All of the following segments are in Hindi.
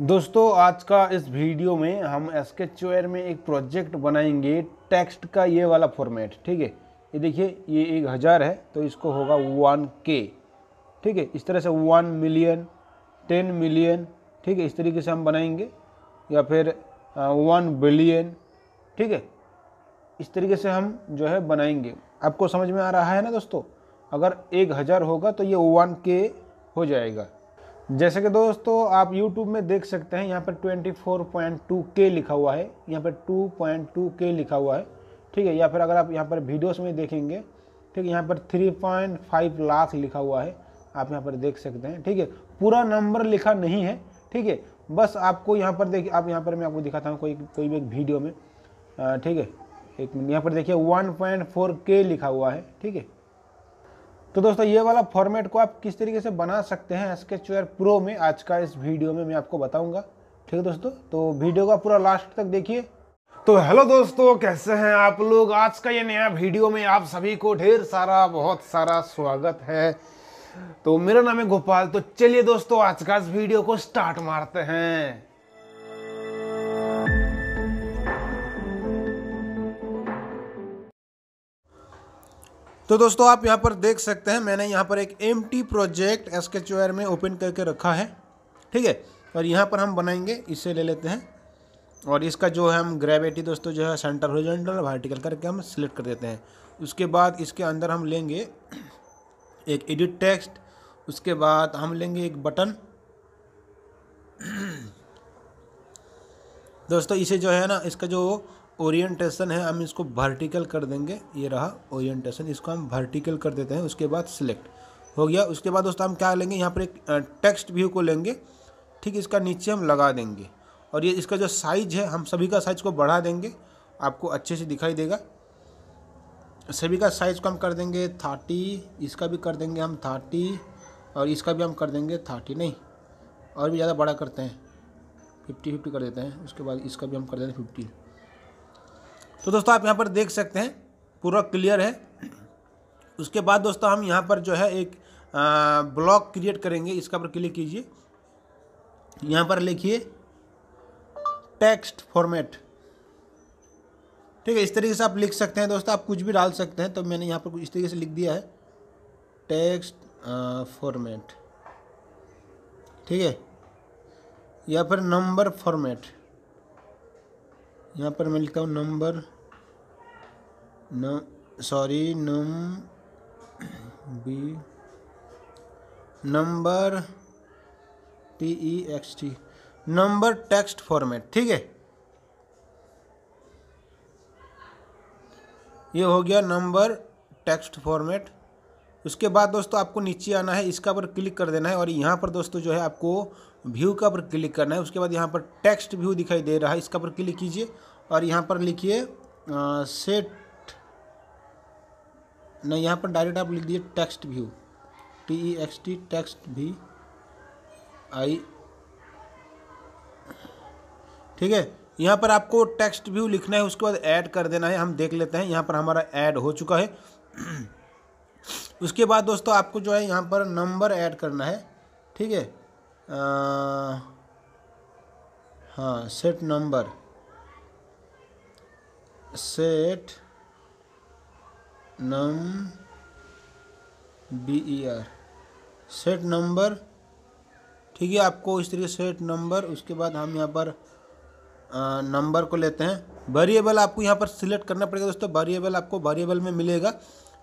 दोस्तों आज का इस वीडियो में हम स्केच में एक प्रोजेक्ट बनाएंगे टेक्स्ट का ये वाला फॉर्मेट ठीक है ये देखिए ये एक हज़ार है तो इसको होगा वन के ठीक है इस तरह से वन मिलियन टेन मिलियन ठीक है इस तरीके से हम बनाएंगे या फिर वन बिलियन ठीक है इस तरीके से हम जो है बनाएंगे आपको समझ में आ रहा है ना दोस्तों अगर एक हज़ार होगा तो ये वन के हो जाएगा जैसे कि दोस्तों आप YouTube में देख सकते हैं यहाँ पर 24.2K लिखा हुआ है यहाँ पर 2.2K लिखा हुआ है ठीक है या फिर अगर आप यहाँ पर वीडियोस में देखेंगे ठीक है यहाँ पर 3.5 लाख लिखा हुआ है आप यहाँ पर देख सकते हैं ठीक है पूरा नंबर लिखा नहीं है ठीक है बस आपको यहाँ पर देखिए आप यहाँ पर मैं आपको दिखाता हूँ कोई कोई भी एक वीडियो में ठीक है एक मिनट यहाँ पर देखिए वन लिखा हुआ है ठीक है तो दोस्तों ये वाला फॉर्मेट को आप किस तरीके से बना सकते हैं स्केच प्रो में आज का इस वीडियो में मैं आपको बताऊंगा ठीक है दोस्तों तो वीडियो का पूरा लास्ट तक देखिए तो हेलो दोस्तों कैसे हैं आप लोग आज का ये नया वीडियो में आप सभी को ढेर सारा बहुत सारा स्वागत है तो मेरा नाम है गोपाल तो चलिए दोस्तों आज का इस वीडियो को स्टार्ट मारते हैं तो दोस्तों आप यहाँ पर देख सकते हैं मैंने यहाँ पर एक एम प्रोजेक्ट एस में ओपन करके रखा है ठीक है और यहाँ पर हम बनाएंगे इसे ले लेते हैं और इसका जो है हम ग्रेविटी दोस्तों जो है सेंटर होरिजेंटल वर्टिकल करके हम सिलेक्ट कर देते हैं उसके बाद इसके अंदर हम लेंगे एक एडिट टेक्स्ट उसके बाद हम लेंगे एक बटन दोस्तों इसे जो है ना इसका जो ओरिएंटेशन है हम इसको वर्टिकल कर देंगे ये रहा ओरिएंटेशन इसको हम वर्टिकल कर देते हैं उसके बाद सिलेक्ट हो गया उसके बाद दोस्तों हम क्या लेंगे यहाँ पर एक टेक्स्ट व्यू को लेंगे ठीक इसका नीचे हम लगा देंगे और ये इसका जो साइज है हम सभी का साइज को बढ़ा देंगे आपको अच्छे से दिखाई देगा सभी का साइज को हम कर देंगे थर्टी इसका भी कर देंगे हम थर्टी और इसका भी हम कर देंगे थर्टी नहीं और भी ज़्यादा बड़ा करते हैं फिफ्टी फिफ्टी कर देते हैं उसके बाद इसका भी हम कर देते हैं फिफ्टी तो दोस्तों आप यहाँ पर देख सकते हैं पूरा क्लियर है उसके बाद दोस्तों हम यहाँ पर जो है एक ब्लॉक क्रिएट करेंगे इसका पर क्लिक कीजिए यहाँ पर लिखिए टेक्स्ट फॉर्मेट ठीक है इस तरीके से आप लिख सकते हैं दोस्तों आप कुछ भी डाल सकते हैं तो मैंने यहाँ पर इस तरीके से लिख दिया है टेक्स्ट फॉर्मेट ठीक है या फिर नंबर फॉर्मेट यहाँ पर मैं लिखता हूँ नंबर न sorry num B number T E X T number text format ठीक है ये हो गया नंबर टेक्स्ट फॉर्मेट उसके बाद दोस्तों आपको नीचे आना है इसका पर क्लिक कर देना है और यहाँ पर दोस्तों जो है आपको व्यू का पर क्लिक करना है उसके बाद यहाँ पर टेक्स्ट व्यू दिखाई दे रहा है इसका पर क्लिक कीजिए और यहाँ पर लिखिए सेट नहीं यहाँ पर डायरेक्ट आप लिख दिए text view T E X T text भी आई ठीक है यहाँ पर आपको टेक्स्ट व्यू लिखना है उसके बाद ऐड कर देना है हम देख लेते हैं यहाँ पर हमारा ऐड हो चुका है उसके बाद दोस्तों आपको जो है यहाँ पर नंबर ऐड करना है ठीक है हाँ set number set E R set number ठीक है आपको इस तरीके सेट नंबर उसके बाद हम यहाँ पर नंबर को लेते हैं वेरिएबल आपको यहाँ पर सिलेक्ट करना पड़ेगा दोस्तों वेरिएबल आपको वेरिएबल में मिलेगा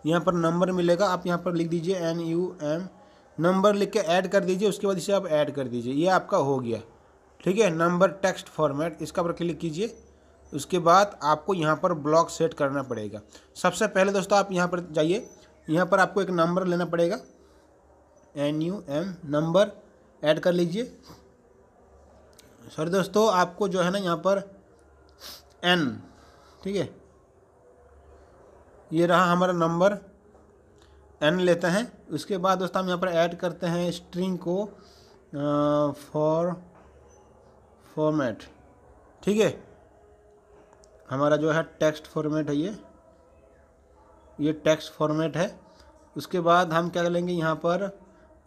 यहाँ पर नंबर मिलेगा आप यहाँ पर लिख दीजिए एन यू एम नंबर लिख के ऐड कर दीजिए उसके बाद इसे आप ऐड कर दीजिए ये आपका हो गया ठीक है नंबर टेक्स्ट फॉर्मेट इसका पर क्लिक कीजिए उसके बाद आपको यहाँ पर ब्लॉक सेट करना पड़ेगा सबसे पहले दोस्तों आप यहाँ पर जाइए यहाँ पर आपको एक नंबर लेना पड़ेगा N U M number add कर लीजिए सॉरी दोस्तों आपको जो है ना यहाँ पर एन ठीक है ये रहा हमारा नंबर एन लेते हैं उसके बाद दोस्तों हम यहाँ पर ऐड करते हैं स्ट्रिंग को फॉर फॉर्मेट ठीक है हमारा जो है टेक्स्ट फॉर्मेट है ये ये टेक्स्ट फॉर्मेट है उसके बाद हम क्या लेंगे यहाँ पर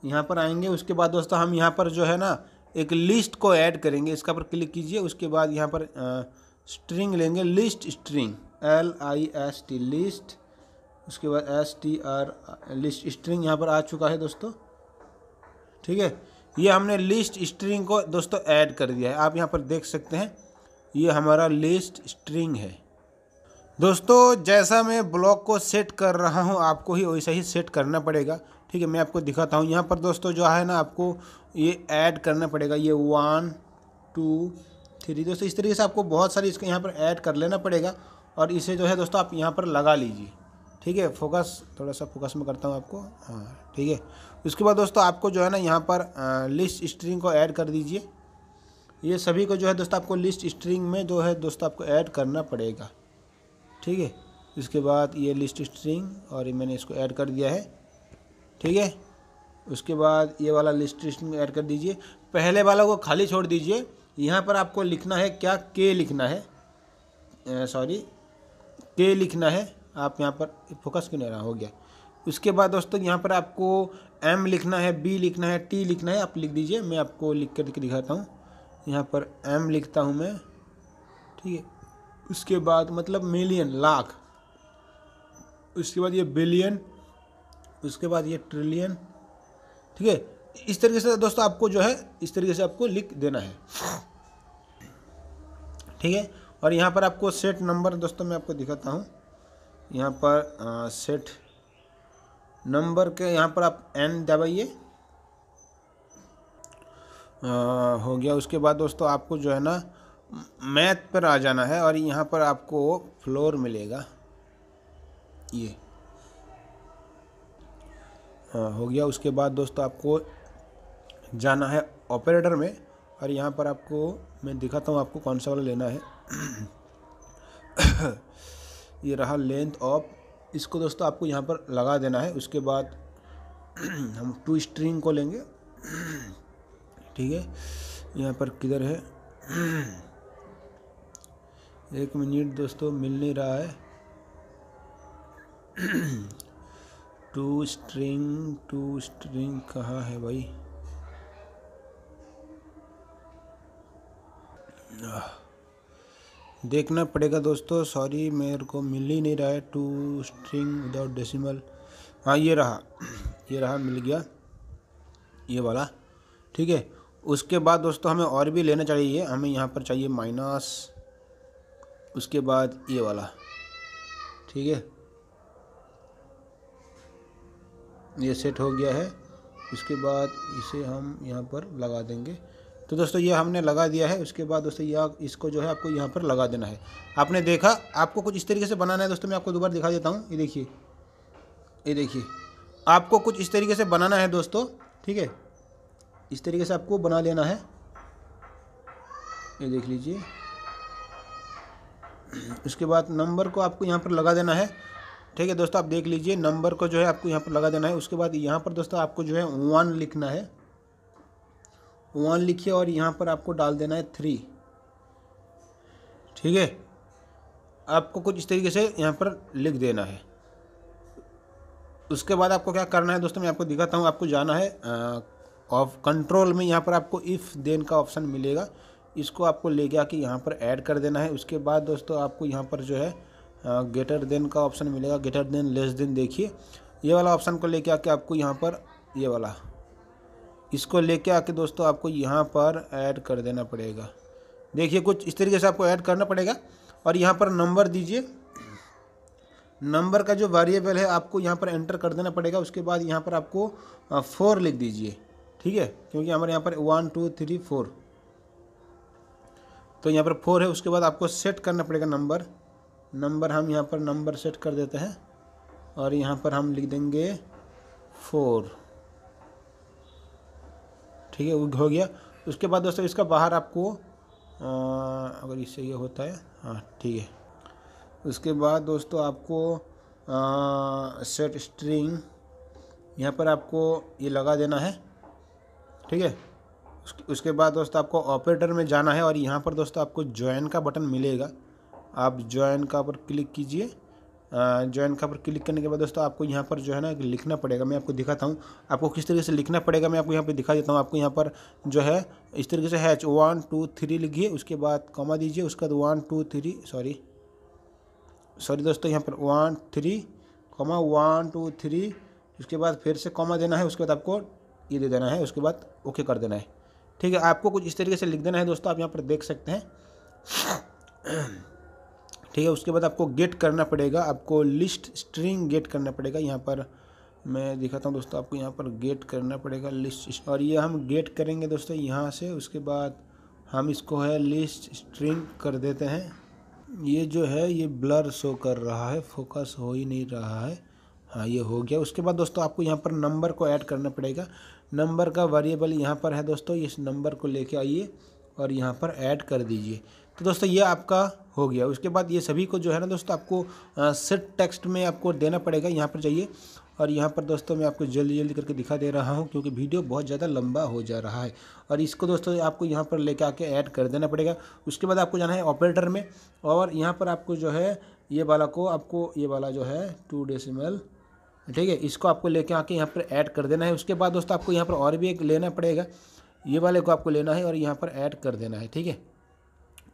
यहाँ पर आएंगे उसके बाद दोस्तों हम यहाँ पर जो है ना एक लिस्ट को ऐड करेंगे इसका पर क्लिक कीजिए उसके बाद यहाँ पर स्ट्रिंग लेंगे list string L I S T list उसके बाद S T R list string यहाँ पर आ चुका है दोस्तों ठीक है ये हमने लिस्ट स्ट्रिंग को दोस्तों ऐड कर दिया है आप यहाँ पर देख सकते हैं ये हमारा लेस्ट स्ट्रिंग है दोस्तों जैसा मैं ब्लॉक को सेट कर रहा हूँ आपको ही वैसा ही सेट करना पड़ेगा ठीक है मैं आपको दिखाता हूँ यहाँ पर दोस्तों जो है ना आपको ये ऐड करना पड़ेगा ये वन टू थ्री दोस्तों इस तरीके से आपको बहुत सारी इसको यहाँ पर ऐड कर लेना पड़ेगा और इसे जो है दोस्तों आप यहाँ पर लगा लीजिए ठीक है फोकस थोड़ा सा फोकस में करता हूँ आपको हाँ ठीक है उसके बाद दोस्तों आपको जो है ना यहाँ पर लिस्ट स्ट्रिंग को ऐड कर दीजिए ये सभी को जो है दोस्तों आपको लिस्ट स्ट्रिंग में जो है दोस्तों आपको ऐड करना पड़ेगा ठीक है इसके बाद ये लिस्ट स्ट्रिंग और मैंने इसको ऐड कर दिया है ठीक है उसके बाद ये वाला लिस्ट स्ट्रिंग ऐड कर दीजिए पहले वाला को खाली छोड़ दीजिए यहाँ पर आपको लिखना है क्या के लिखना है सॉरी के लिखना है आप यहाँ पर फोकस क्यों नहीं रहा हो गया उसके बाद दोस्तों यहाँ पर आपको एम लिखना है बी लिखना है टी लिखना है आप लिख दीजिए मैं आपको लिख कर दिखाता हूँ यहाँ पर एम लिखता हूँ मैं ठीक है उसके बाद मतलब मिलियन लाख उसके बाद ये बिलियन उसके बाद ये ट्रिलियन ठीक है इस तरीके से दोस्तों आपको जो है इस तरीके से आपको लिख देना है ठीक है और यहाँ पर आपको सेट नंबर दोस्तों मैं आपको दिखाता हूँ यहाँ पर आ, सेट नंबर के यहाँ पर आप एन दबाइए हो गया उसके बाद दोस्तों आपको जो है ना मैथ पर आ जाना है और यहाँ पर आपको फ्लोर मिलेगा ये आ, हो गया उसके बाद दोस्तों आपको जाना है ऑपरेटर में और यहाँ पर आपको मैं दिखाता हूँ आपको कौन सा वाला लेना है ये रहा लेंथ ऑफ इसको दोस्तों आपको यहाँ पर लगा देना है उसके बाद हम टू स्ट्रिंग को लेंगे ठीक है यहाँ पर किधर है एक मिनट दोस्तों मिल नहीं रहा है टू स्ट्रिंग टू स्ट्रिंग कहाँ है भाई देखना पड़ेगा दोस्तों सॉरी मेरे को मिल ही नहीं रहा है टू स्ट्रिंग विदाउट डेसिमल हाँ ये रहा ये रहा मिल गया ये वाला ठीक है उसके बाद दोस्तों हमें और भी लेना चाहिए हमें यहाँ पर चाहिए माइनस उसके बाद ये वाला ठीक है ये सेट हो गया है उसके बाद इसे हम यहाँ पर लगा देंगे तो दोस्तों ये हमने लगा दिया है उसके बाद दोस्तों यह इसको जो है आपको यहाँ पर लगा देना है आपने देखा आपको कुछ इस तरीके से बनाना है दोस्तों मैं आपको दोबारा दिखा देता हूँ ये देखिए ये देखिए आपको कुछ इस तरीके से बनाना है दोस्तों ठीक है इस तरीके से आपको बना लेना है ये देख लीजिए उसके बाद नंबर को आपको यहाँ पर लगा देना है ठीक है दोस्तों आप देख लीजिए नंबर को जो है आपको यहाँ पर लगा देना है उसके बाद यहाँ पर दोस्तों आपको जो है वन लिखना है वन लिखिए और यहाँ पर आपको डाल देना है थ्री ठीक है आपको कुछ इस तरीके से यहाँ पर लिख देना है उसके बाद आपको क्या करना है दोस्तों मैं आपको दिखाता हूँ आपको जाना है आ, ऑफ कंट्रोल में यहाँ पर आपको इफ़ देन का ऑप्शन मिलेगा इसको आपको ले गया कि यहाँ पर ऐड कर देना है उसके बाद दोस्तों आपको यहाँ पर जो है ग्रेटर देन का ऑप्शन मिलेगा ग्रेटर देन लेस देन देखिए ये वाला ऑप्शन को लेके आके आपको यहाँ पर ये वाला इसको लेके आके दोस्तों आपको यहाँ पर ऐड कर देना पड़ेगा देखिए कुछ इस तरीके से आपको ऐड करना पड़ेगा और यहाँ पर नंबर दीजिए नंबर का जो वेरिएबल है आपको यहाँ पर एंटर कर देना पड़ेगा उसके बाद यहाँ पर आपको फोर लिख दीजिए ठीक है क्योंकि हमारे यहाँ पर वन टू थ्री फोर तो यहाँ पर फोर है उसके बाद आपको सेट करना पड़ेगा नंबर नंबर हम यहाँ पर नंबर सेट कर देते हैं और यहाँ पर हम लिख देंगे फोर ठीक है वो हो गया उसके बाद दोस्तों इसका बाहर आपको आ, अगर इससे ये होता है हाँ ठीक है उसके बाद दोस्तों आपको आ, सेट स्ट्रिंग यहाँ पर आपको ये लगा देना है ठीक है उसके बाद दोस्त आपको ऑपरेटर में जाना है और यहाँ पर दोस्तों आपको ज्वाइन का बटन मिलेगा आप ज्वाइन का पर क्लिक कीजिए ज्वाइन का पर क्लिक करने के बाद दोस्तों आपको यहाँ पर जो है ना लिखना पड़ेगा मैं आपको दिखाता हूँ आपको किस तरीके से लिखना पड़ेगा मैं आपको यहाँ पर दिखा देता हूँ आपको यहाँ पर जो है इस तरीके से हैच वन टू थ्री लिखिए उसके बाद कॉमा दीजिए उसके बाद one two three sorry sorry दोस्तों यहाँ पर one three comma one two three उसके बाद फिर से कॉमा देना है उसके बाद आपको ये दे देना है उसके बाद ओके कर देना है ठीक है आपको कुछ इस तरीके से लिख देना है दोस्तों आप यहाँ पर देख सकते हैं ठीक है उसके बाद आपको गेट करना पड़ेगा आपको लिस्ट स्ट्रिंग गेट करना पड़ेगा यहाँ पर मैं दिखाता हूँ दोस्तों आपको यहाँ पर गेट करना पड़ेगा लिस्ट और ये हम गेट करेंगे दोस्तों यहाँ से उसके बाद हम इसको है लिस्ट स्ट्रिंग कर देते हैं ये जो है ये ब्लर शो कर रहा है फोकस हो ही नहीं रहा है हाँ ये हो गया उसके बाद दोस्तों आपको यहाँ पर नंबर को ऐड करना पड़ेगा नंबर का वेरिएबल यहाँ पर है दोस्तों इस नंबर को लेके आइए और यहाँ पर ऐड कर दीजिए तो दोस्तों ये आपका हो गया उसके बाद ये सभी को जो है ना दोस्तों आपको सेट टेक्स्ट में आपको देना पड़ेगा यहाँ पर जाइए और यहाँ पर दोस्तों मैं आपको जल्दी जल्दी करके दिखा दे रहा हूँ क्योंकि वीडियो बहुत ज़्यादा लंबा हो जा रहा है और इसको दोस्तों आपको यहाँ पर लेके आके ऐड कर देना पड़ेगा उसके बाद आपको जाना है ऑपरेटर में और यहाँ पर आपको जो है ये वाला को आपको ये वाला जो है टू डेसिमल ठीक है इसको आपको लेके आके यहाँ पर ऐड कर देना है उसके बाद दोस्तों आपको यहाँ पर और भी एक लेना पड़ेगा ये वाले को आपको लेना है और यहाँ पर ऐड कर देना है ठीक है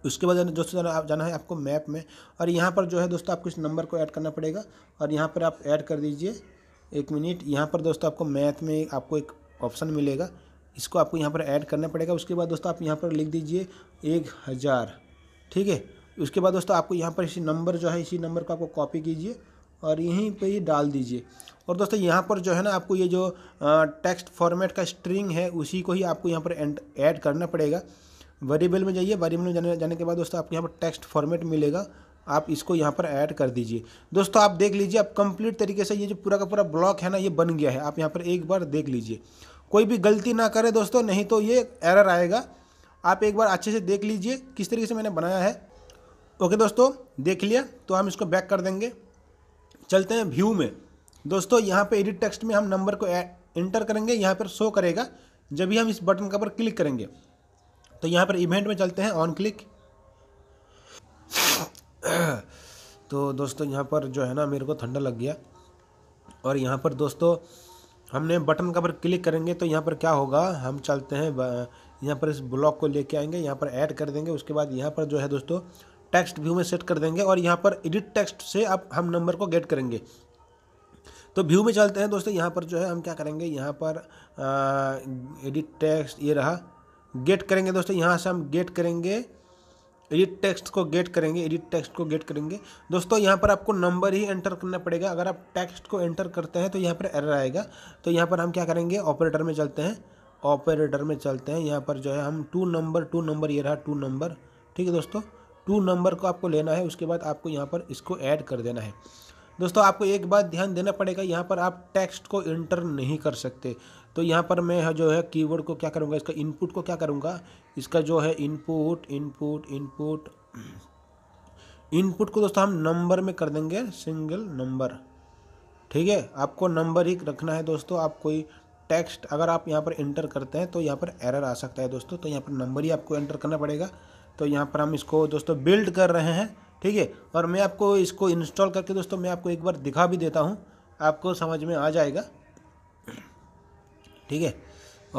उसके बाद दोस्तों आप जाना है आपको मैप में और यहाँ पर जो है दोस्तों आपको इस नंबर को ऐड करना पड़ेगा और यहाँ पर आप ऐड कर दीजिए एक मिनट यहाँ पर दोस्तों आपको मैथ में आपको एक ऑप्शन मिलेगा इसको आपको यहाँ पर ऐड करना पड़ेगा उसके बाद दोस्तों आप यहाँ पर लिख दीजिए एक हज़ार ठीक है उसके बाद दोस्तों आपको यहाँ पर इसी नंबर जो है इसी नंबर को आपको कॉपी कीजिए और यहीं पे ही डाल दीजिए और दोस्तों यहाँ पर जो है ना आपको ये जो टेक्स्ट फॉर्मेट का स्ट्रिंग है उसी को ही आपको यहाँ पर ऐड करना पड़ेगा वेरिएबल में जाइए वेरिएबल में जाने जाने के बाद दोस्तों आपको यहाँ पर टेक्स्ट फॉर्मेट मिलेगा आप इसको यहाँ पर ऐड कर दीजिए दोस्तों आप देख लीजिए आप कंप्लीट तरीके से ये जो पूरा का पूरा ब्लॉक है ना ये बन गया है आप यहाँ पर एक बार देख लीजिए कोई भी गलती ना करें दोस्तों नहीं तो ये एरर आएगा आप एक बार अच्छे से देख लीजिए किस तरीके से मैंने बनाया है ओके दोस्तों देख लिया तो हम इसको बैक कर देंगे चलते हैं व्यू में दोस्तों यहाँ पे एडिट टेक्स्ट में हम नंबर को एंटर करेंगे यहाँ पर शो करेगा जब भी हम इस बटन का पर क्लिक करेंगे तो यहाँ पर इवेंट में चलते हैं ऑन क्लिक तो दोस्तों यहाँ पर जो है ना मेरे को ठंडा लग गया और यहाँ पर दोस्तों हमने बटन का पर क्लिक करेंगे तो यहाँ पर क्या होगा हम चलते हैं यहाँ पर इस ब्लॉक को लेके आएंगे यहाँ पर ऐड कर देंगे उसके बाद यहाँ पर जो है दोस्तों टेक्स्ट व्यू में सेट कर देंगे और यहाँ पर एडिट टेक्स्ट से आप हम नंबर को गेट करेंगे तो व्यू में चलते हैं दोस्तों यहाँ पर जो है हम क्या करेंगे यहाँ पर एडिट टेक्स्ट ये रहा गेट करेंगे दोस्तों यहाँ से हम गेट करेंगे एडिट टेक्स्ट को गेट करेंगे एडिट टेक्स्ट को गेट करेंगे दोस्तों यहाँ पर आपको नंबर ही एंटर करना पड़ेगा अगर आप टेक्स्ट को एंटर करते हैं तो यहाँ पर एरर आएगा तो यहाँ पर हम क्या करेंगे ऑपरेटर में चलते हैं ऑपरेटर में चलते हैं यहाँ पर जो है हम टू नंबर टू नंबर ये रहा टू नंबर ठीक है दोस्तों टू नंबर को आपको लेना है उसके बाद आपको यहाँ पर इसको ऐड कर देना है दोस्तों आपको एक बात ध्यान देना पड़ेगा यहाँ पर आप टेक्स्ट को इंटर नहीं कर सकते तो यहाँ पर मैं जो है कीवर्ड को क्या करूँगा इसका इनपुट को क्या करूँगा इसका जो है इनपुट इनपुट इनपुट इनपुट को दोस्तों हम नंबर में कर देंगे सिंगल नंबर ठीक है आपको नंबर ही रखना है दोस्तों आप कोई टेक्स्ट अगर आप यहाँ पर इंटर करते हैं तो यहाँ पर एरर आ सकता है दोस्तों तो यहाँ पर नंबर ही आपको एंटर करना पड़ेगा तो यहाँ पर हम इसको दोस्तों बिल्ड कर रहे हैं ठीक है और मैं आपको इसको इंस्टॉल करके दोस्तों मैं आपको एक बार दिखा भी देता हूँ आपको समझ में आ जाएगा ठीक है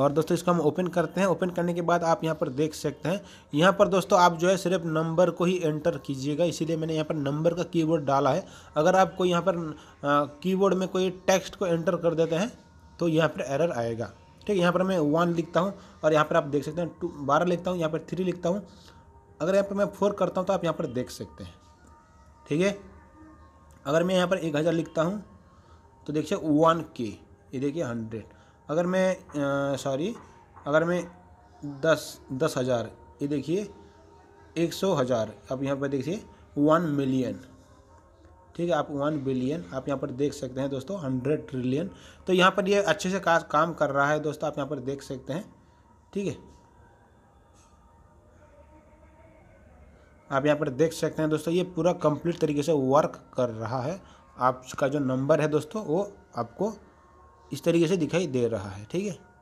और दोस्तों इसको हम ओपन करते हैं ओपन करने के बाद आप यहाँ पर देख सकते हैं यहाँ पर दोस्तों आप जो है सिर्फ नंबर को ही एंटर कीजिएगा इसीलिए मैंने यहाँ पर नंबर का कीबोर्ड डाला है अगर आप कोई यहाँ पर कीबोर्ड में कोई टेक्स्ट को एंटर कर देते हैं तो यहाँ पर एरर आएगा ठीक है यहाँ पर मैं वन लिखता हूँ और यहाँ पर आप देख सकते हैं टू बारह लिखता हूँ यहाँ पर थ्री लिखता हूँ अगर यहाँ पर मैं फोर करता हूँ तो आप यहाँ पर देख सकते हैं ठीक है अगर मैं यहाँ पर एक हज़ार लिखता हूँ तो देखिए वन के ये देखिए हंड्रेड अगर मैं सॉरी अगर मैं दस दस हज़ार ये देखिए एक सौ हज़ार अब यहाँ पर देखिए वन मिलियन ठीक है आप वन बिलियन आप यहाँ पर देख सकते हैं दोस्तों हंड्रेड ट्रिलियन तो यहाँ पर ये यह अच्छे से काम कर रहा है दोस्तों आप यहाँ पर देख सकते हैं ठीक है आप यहाँ पर देख सकते हैं दोस्तों ये पूरा कंप्लीट तरीके से वर्क कर रहा है आपका जो नंबर है दोस्तों वो आपको इस तरीके से दिखाई दे रहा है ठीक है